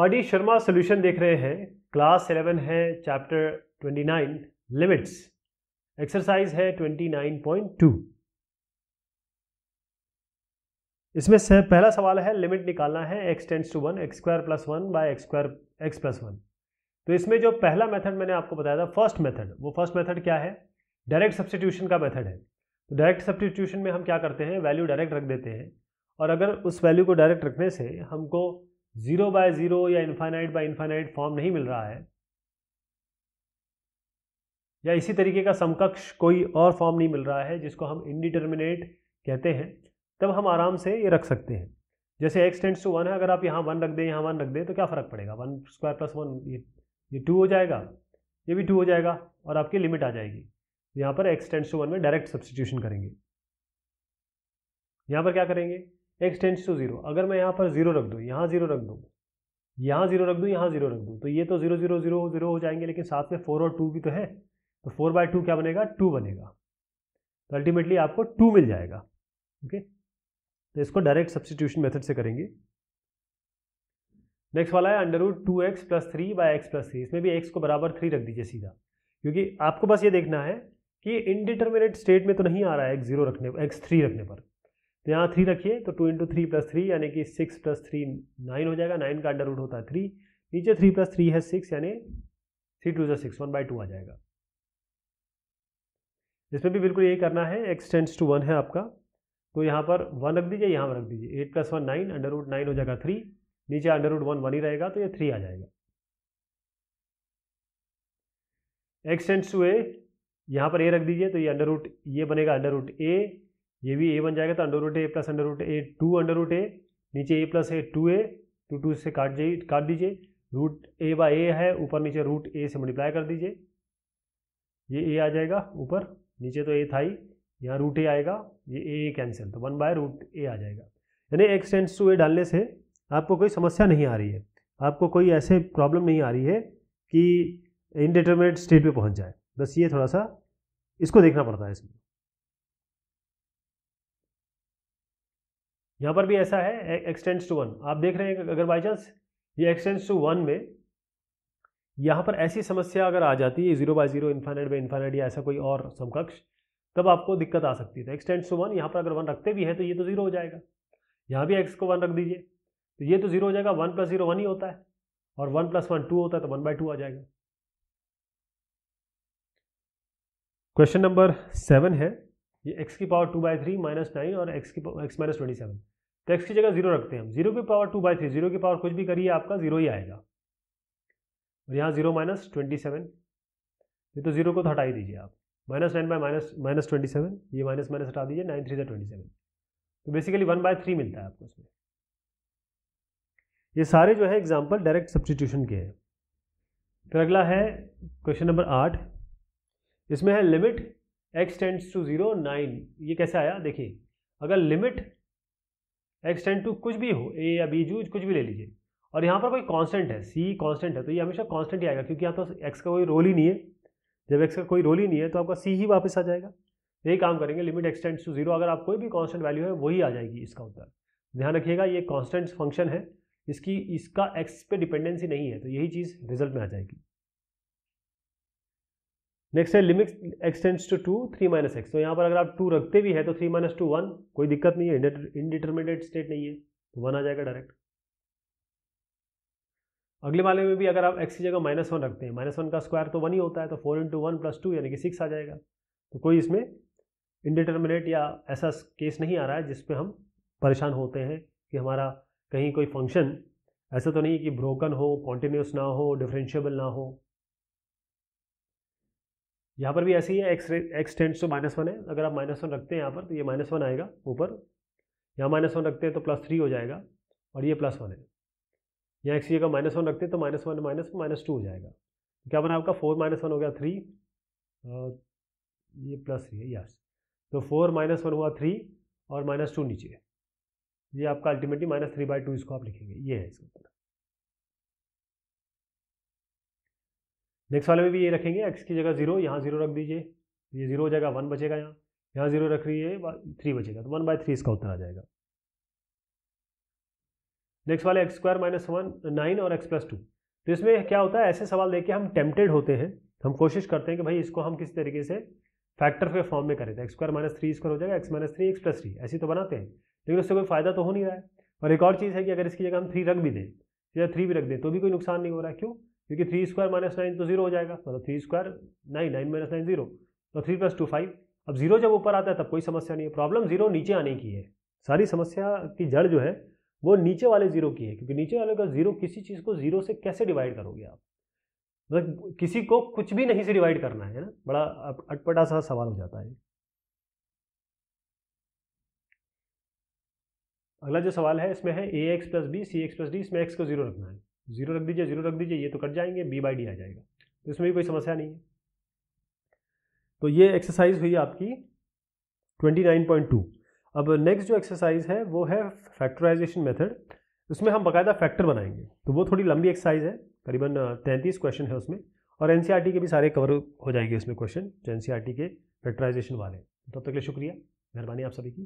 RD Sharma solution देख रहे हैं क्लास 11 है चैप्टर 29 लिमिट्स एक्सरसाइज है 29.2 इसमें से पहला सवाल है लिमिट निकालना है x tends to one x square plus one by x square x plus one तो इसमें जो पहला मेथड मैंने आपको बताया था फर्स्ट मेथड वो फर्स्ट मेथड क्या है डायरेक्ट सब्सटीट्यूशन का मेथड है तो डायरेक्ट सब्सटीट्यूशन में हम क्या करते हैं वैल्यू डायरेक्ट रख देते हैं और अगर उस वैल्यू को डायरेक्ट रखने से हमको ज़ीरो बाय ज़ीरो या इन्फाइनाइट बाय इन्फाइनाइट फॉर्म नहीं मिल रहा है या इसी तरीके का समकक्ष कोई और फॉर्म नहीं मिल रहा है जिसको हम इनडिटर्मिनेट कहते हैं तब हम आराम से ये रख सकते हैं जैसे एक्स टेंड्स टू वन है अगर आप यहाँ वन रख दें यहाँ वन रख दें तो क्या फ़र्क पड़ेगा वन स्क्वायर प्लस वन ये ये टू हो जाएगा ये भी टू हो जाएगा और आपकी लिमिट आ जाएगी तो यहाँ पर एक्स टेंड्स टू वन में डायरेक्ट सब्सटीट्यूशन करेंगे यहाँ पर क्या करेंगे एक्स टेंस टू जीरो अगर मैं यहाँ पर जीरो रख दूँ यहाँ जीरो रख दूँ यहाँ जीरो रख दूँ यहाँ जीरो रख दूँ तो ये तो जीरो जीरो जीरो जीरो हो जाएंगे लेकिन साथ में फोर और टू भी तो है तो फोर बाय टू क्या बनेगा टू बनेगा तो अल्टीमेटली आपको टू मिल जाएगा ओके तो इसको डायरेक्ट सब्सटीट्यूशन मेथड से करेंगे नेक्स्ट वाला है under root two x plus three by x plus three इसमें भी एक्स को बराबर थ्री रख दीजिए सीधा क्योंकि आपको बस ये देखना है कि इनडिटर्मिनेट स्टेट में तो नहीं आ रहा है एक्स जीरो रखने एक्स थ्री रखने पर तो यहाँ थ्री रखिए तो two into three plus three यानी कि सिक्स प्लस थ्री नाइन हो जाएगा नाइन का अंडर रूट होता है थ्री नीचे थ्री प्लस थ्री है सिक्स यानी थ्री टू जो सिक्स वन बाई टू आ जाएगा इसमें भी बिल्कुल यही करना है एक्सटेंस टू वन है आपका तो यहाँ पर वन रख दीजिए यहाँ पर रख दीजिए eight plus one nine under root nine हो जाएगा थ्री नीचे अंडर रूट वन वन ही रहेगा तो ये थ्री आ जाएगा एक्सटेंस टू ए यहाँ पर ए रख दीजिए तो ये अंडर रूट ये बनेगा अंडर रूट ए ये भी ए बन जाएगा तो under root A plus under root A two under root A नीचे A plus A two A two two से काट जाइए काट दीजिए रूट ए बाय ए है ऊपर नीचे रूट ए से मल्टीप्लाई कर दीजिए ये ए आ जाएगा ऊपर नीचे तो ए था ही यहाँ रूट ए आएगा ये ए ए कैंसिल तो वन बाय रूट ए आ जाएगा यानी एक्स टेंस टू ए डालने से आपको कोई समस्या नहीं आ रही है आपको कोई ऐसे प्रॉब्लम नहीं आ रही है कि इनडिटर्मिनेट स्टेट पे पहुंच जाए बस ये थोड़ा सा इसको देखना पड़ता है इसमें यहाँ पर भी ऐसा है एक्सटेंड्स टू वन आप देख रहे हैं अगर बाई चांस ये एक्सटेंड्स टू वन में यहाँ पर ऐसी समस्या अगर आ जाती है zero by zero infinite by infinite या ऐसा कोई और समकक्ष तब आपको दिक्कत आ सकती है तो एक्सटेंड्स टू वन यहाँ पर अगर वन रखते भी है तो ये तो जीरो हो जाएगा यहाँ भी एक्स को वन रख दीजिए तो ये तो जीरो हो जाएगा वन प्लस जीरो वन ही होता है और वन प्लस वन टू होता है तो वन बाय टू आ जाएगा क्वेश्चन नंबर सेवन है ये एक्स की power two by three minus nine और एक्स की एक्स माइनस ट्वेंटी सेवन तो एक्स की जगह जीरो रखते हैं हम जीरो की power two by three zero की पावर कुछ भी करिए आपका जीरो ही आएगा और यहाँ जीरो माइनस ट्वेंटी सेवन ये तो जीरो को तो हटा ही दीजिए आप minus nine by minus minus twenty seven ये माइनस माइनस हटा दीजिए नाइन थ्री से ट्वेंटी सेवन तो बेसिकली वन बाय थ्री मिलता है आपको उसमें ये सारे जो है एग्जाम्पल डायरेक्ट सब्सटीट्यूशन के हैं फिर अगला है क्वेश्चन नंबर आठ इसमें है limit x tends to zero nine ये कैसे आया देखिए अगर लिमिट एक्सटेंड टू कुछ भी हो ए या बी जू कुछ भी ले लीजिए और यहाँ पर कोई कांस्टेंट है सी कांस्टेंट है तो ये हमेशा कांस्टेंट ही आएगा क्योंकि यहाँ तो एक्स का कोई रोल ही नहीं है जब एक्स का कोई रोल ही नहीं है तो आपका सी ही वापस आ जाएगा यही काम करेंगे लिमिट एक्सटेंड टू जीरो अगर आप कोई भी कॉन्स्टेंट वैल्यू है वही आ जाएगी इसका उत्तर ध्यान रखिएगा ये कॉन्स्टेंट फंक्शन है इसकी इसका एक्स पे डिपेंडेंसी नहीं है तो यही चीज़ रिजल्ट में आ जाएगी नेक्स्ट है limit x tends to two three minus x तो यहाँ पर अगर आप टू रखते भी है तो थ्री माइनस टू वन कोई दिक्कत नहीं है इनडिटर्मिनेट स्टेट नहीं है तो वन आ जाएगा डायरेक्ट अगले वाले में भी अगर आप एक्स की जगह माइनस वन रखते हैं माइनस वन का स्क्वायर तो वन ही होता है तो four into one plus two यानी कि सिक्स आ जाएगा तो कोई इसमें इनडिटर्मिनेट या ऐसा केस नहीं आ रहा है जिसपे हम परेशान होते हैं कि हमारा कहीं कोई फंक्शन ऐसा तो नहीं कि ब्रोकन हो कॉन्टीन्यूस ना हो डिफ्रेंशियबल ना हो यहाँ पर भी ऐसे ही है x x tends to minus one है अगर आप माइनस वन रखते हैं यहाँ पर तो ये माइनस वन आएगा ऊपर यहाँ माइनस वन रखते हैं तो प्लस थ्री हो जाएगा और ये प्लस वन है यहाँ एक्स का माइनस वन रखते हैं तो minus one minus minus two हो जाएगा तो क्या बना आपका फोर माइनस वन हो गया थ्री ये प्लस थ्री है यस तो फोर माइनस वन हुआ थ्री और माइनस टू नीचे ये आपका ultimately minus three by two इसको आप लिखेंगे ये है इसका उत्तर नेक्स्ट वाले में भी ये रखेंगे एक्स की जगह जीरो यहाँ जीरो रख दीजिए ये जीरो हो जाएगा वन बचेगा यहाँ यहाँ जीरो रख रही है थ्री बचेगा तो वन बाय थ्री इसका उत्तर आ जाएगा नेक्स्ट वाले x square minus one nine और एक्स प्लस टू तो इसमें क्या होता है ऐसे सवाल देख के हम टेम्पटेड होते हैं हम कोशिश करते हैं कि भाई इसको हम किस तरीके से फैक्टर के फॉर्म में करें तो x square minus three square हो जाएगा x minus three x plus three ऐसी तो बनाते हैं लेकिन उससे कोई फायदा तो हो नहीं रहा है और एक और चीज़ है कि अगर इसकी जगह हम थ्री रख भी दें या थ्री भी रख दें तो भी कोई नुकसान नहीं हो रहा है क्यों क्योंकि थ्री स्क्वायर माइनस नाइन तो जीरो हो जाएगा मतलब three square nine nine minus nine zero तो थ्री प्लस टू फाइव अब जीरो जब ऊपर आता है तब कोई समस्या नहीं है प्रॉब्लम जीरो नीचे आने की है सारी समस्या की जड़ जो है वो नीचे वाले जीरो की है क्योंकि नीचे वाले का जीरो किसी चीज़ को जीरो से कैसे डिवाइड करोगे आप मतलब किसी को कुछ भी नहीं से डिवाइड करना है ना बड़ा अटपटा सा सवाल हो जाता है अगला जो सवाल है इसमें है A x plus B C x plus D इसमें एक्स को जीरो रखना है जीरो रख दीजिए जीरो रख दीजिए ये तो कट जाएंगे बी बाई डी आ जाएगा तो इसमें भी कोई समस्या नहीं है तो ये एक्सरसाइज हुई आपकी 29.2 अब नेक्स्ट जो एक्सरसाइज है वो है फैक्टराइजेशन मेथड उसमें हम बाकायदा फैक्टर बनाएंगे तो वो थोड़ी लंबी एक्सरसाइज है करीबन तैंतीस क्वेश्चन है उसमें और एन e के भी सारे कवर हो जाएंगे इसमें क्वेश्चन जो एन e के फैक्टराइजेशन वाले तब तो तक के लिए शुक्रिया मेहरबानी आप सभी की